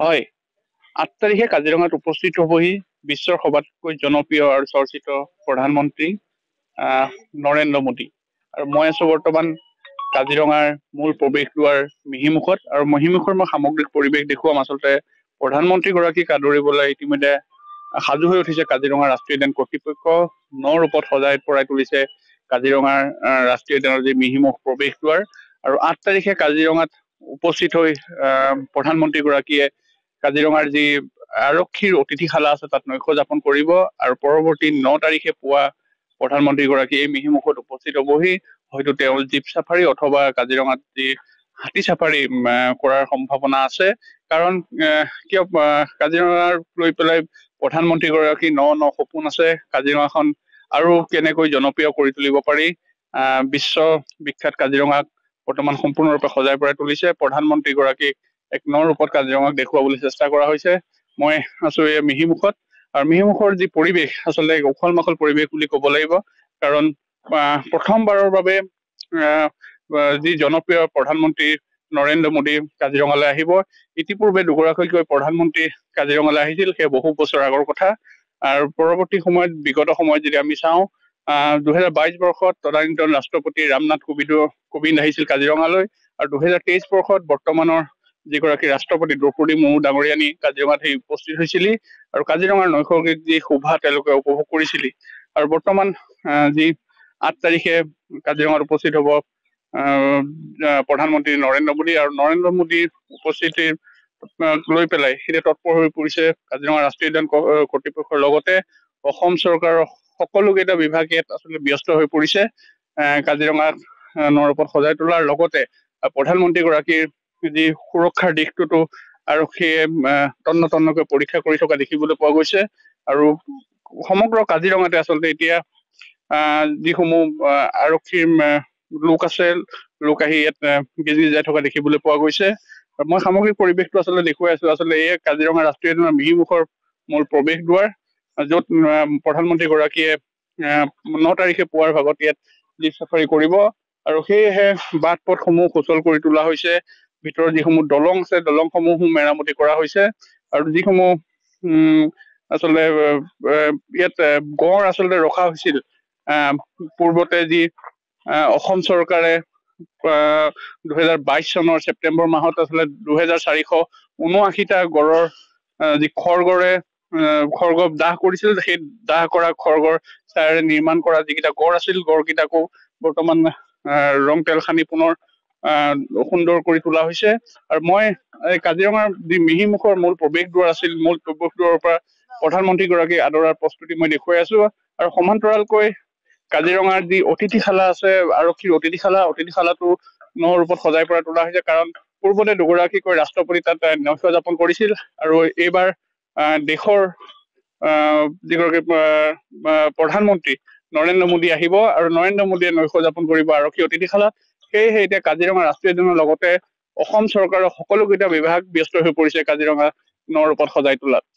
হয় আঠ তাৰিখে কাজিৰঙাত উপস্থিত হবহি বিশ্বৰ সবাতকৈ জনপ্ৰিয় আৰু চৰ্চিত প্ৰধানমন্ত্ৰী নৰেন্দ্ৰ মোদী আৰু মই আছো বৰ্তমান কাজিৰঙাৰ মূল প্ৰৱেশ দুৱাৰ মিহিমুখত আৰু মিহিমুখৰ মই সামগ্ৰিক পৰিৱেশ দেখুৱাম আচলতে প্ৰধানমন্ত্ৰীগৰাকীক আদৰিবলৈ ইতিমধ্যে সাজু হৈ উঠিছে কাজিৰঙা ৰাষ্ট্ৰীয় উদ্যান কৰ্তৃপক্ষ ন ৰূপত সজাই পৰাই তুলিছে কাজিৰঙাৰ ৰাষ্ট্ৰীয় উদ্যানৰ যি মিহিমুখ প্ৰৱেশ দুৱাৰ আৰু আঠ তাৰিখে কাজিৰঙাত উপস্থিত হৈ আহ প্ৰধানমন্ত্ৰীগৰাকীয়ে আহ কাজিৰঙাৰ যি আৰক্ষীৰ অতিথিশালা আছে তাত নৈশ যাপন কৰিব আৰু পৰৱৰ্তী ন তাৰিখে পুৱা প্ৰধানমন্ত্ৰীগৰাকী এই মিহিমুখত উপস্থিত হবহি হয়তো তেওঁ জীপ চাফাৰী অথবা কাজিৰঙাত যি হাতী চাফাৰী কৰাৰ সম্ভাৱনা আছে কাৰণ কিয় কাজিৰঙাৰ লৈ পেলাই প্ৰধানমন্ত্ৰীগৰাকী ন ন সপোন আছে কাজিৰঙাখন আৰু কেনেকৈ জনপ্ৰিয় কৰি তুলিব পাৰি আহ বিশ্ব বিখ্যাত কাজিৰঙাক বৰ্তমান সম্পূৰ্ণৰূপে সজাই পৰাই তুলিছে প্ৰধানমন্ত্ৰীগৰাকীক আহ এক ন ৰূপত কাজিৰঙাক দেখুৱাবলৈ চেষ্টা কৰা হৈছে মই আছো এই মিহিমুখত আৰু মিহিমুখৰ যি পৰিৱেশ আচলতে উখল মাখল পৰিৱেশ বুলি কব লাগিব কাৰণ প্ৰথমবাৰৰ বাবে যি জনপ্ৰিয় প্ৰধানমন্ত্ৰী নৰেন্দ্ৰ মোদী কাজিৰঙালৈ আহিব ইতিপূৰ্বে দুগৰাকীকৈ প্ৰধানমন্ত্ৰী কাজিৰঙালৈ আহিছিল সেই বহু বছৰ আগৰ কথা আৰু পৰৱৰ্তী সময়ত বিগত সময়ত যদি আমি চাওঁ আহ দুহেজাৰ বাইছ বৰ্ষত তদানীন্তন ৰাষ্ট্ৰপতি ৰামনাথ কোবিন্দ কোবিন্দ আহিছিল কাজিৰঙালৈ আৰু দুহেজাৰ তেইছ বৰ্ষত বৰ্তমানৰ যিগৰাকী ৰাষ্ট্ৰপতি দ্ৰৌপদী মুৰ্মু ডাঙৰীয়ানী কাজিৰঙাত সেই উপস্থিত হৈছিলহি আৰু কাজিৰঙাৰ নৈসৰ্গিক যি শোভা তেওঁলোকে উপভোগ কৰিছিলহি আৰু বৰ্তমান যি আঠ তাৰিখে কাজিৰঙাত উপস্থিত হ'ব প্ৰধানমন্ত্ৰী নৰেন্দ্ৰ মোদী আৰু নৰেন্দ্ৰ মোদীৰ উপস্থিতিৰ লৈ পেলাই সেইটোৱে তৎপৰ হৈ পৰিছে কাজিৰঙা ৰাষ্ট্ৰীয় উদ্যান কৰ্তৃপক্ষৰ লগতে অসম চৰকাৰৰ সকলো সকলোকেইটা বিভাগে আচলতে ব্যস্ত হৈ পৰিছে কাজিৰঙা ওপৰত সজাই তোলাৰ লগতে প্ৰধানমন্ত্ৰীগৰাকীৰ যি সুৰক্ষাৰ দিশটোতো আৰক্ষীয়ে সেয়ে তন্ন তন্নকৈ পৰীক্ষা কৰি থকা দেখিবলৈ পোৱা গৈছে আৰু সমগ্ৰ কাজিৰঙাতে আচলতে এতিয়া যিসমূহ আৰক্ষীৰ লোক আছে লোক আহি ইয়াত গেজি যাই থকা দেখিবলৈ পোৱা গৈছে মই সামগ্ৰিক পৰিৱেশটো আচলতে দেখুৱাই আছো আচলতে এয়া কাজিৰঙা ৰাষ্ট্ৰীয় উদ্যানৰ মিহিমুখৰ মূল প্ৰৱেশ দুৱাৰ য'ত প্ৰধানমন্ত্ৰীগৰাকীয়ে ন তাৰিখে পুৱাৰ ভাগত ইয়াত জীপ চাফাৰী কৰিব আৰু সেয়েহে বাট পথসমূহ সুচল কৰি তোলা হৈছে ভিতৰৰ যিসমূহ দলং আছে দলংসমূহো মেৰামতি কৰা হৈছে আৰু যিসমূহ উম আচলতে ইয়াত গঁড় আচলতে ৰখা হৈছিল পূৰ্বতে যি অসম চৰকাৰে দুহেজাৰ বাইছ চনৰ ছেপ্টেম্বৰ মাহত আচলতে দুহেজাৰ চাৰিশ ঊনআশীটা গঁড়ৰ যি খৰগৰে খৰ্গ দাহ কৰিছিল সেই দাহ কৰা খৰ্গৰ ছাঁৰে নিৰ্মাণ কৰা যিকেইটা গঁড় আছিল গঁড়কেইটাকো বৰ্তমান আহ ৰং তেল খান্দি পুনৰ আহ সুন্দৰ কৰি তোলা হৈছে আৰু মই কাজিৰঙাৰ যি মিহিমুখৰ মূল প্ৰৱেশ প্ৰৱেশদ্বাৰ আছিল মূল প্ৰৱেশ প্ৰৱেশদ্বাৰৰ পৰা প্ৰধানমন্ত্ৰীগৰাকী আদৰাৰ প্ৰস্তুতি মই দেখুৱাই আছো আৰু সমান্তৰালকৈ কাজিৰঙাৰ যি অতিথিশালা আছে আৰক্ষীৰ অতিথিশালা অতিথিশালাটো ন ৰূপত সজাই পৰা তোলা হৈছে কাৰণ পূৰ্বতে দুগৰাকীকৈ ৰাষ্ট্ৰপতি তাত নৈশ যাপন কৰিছিল আৰু এইবাৰ আহ দেশৰ আহ যিগৰাকী প্ৰধানমন্ত্ৰী নৰেন্দ্ৰ মোদী আহিব আৰু নৰেন্দ্ৰ মোদীয়ে নৈশ যাপন কৰিব আৰক্ষী অতিথিশালাত সেয়েহে এতিয়া কাজিৰঙা ৰাষ্ট্ৰীয় উদ্যানৰ লগতে অসম চৰকাৰৰ সকলোকেইটা বিভাগ ব্যস্ত হৈ পৰিছে কাজিৰঙা নৰ ওপৰত সজাই তোলাত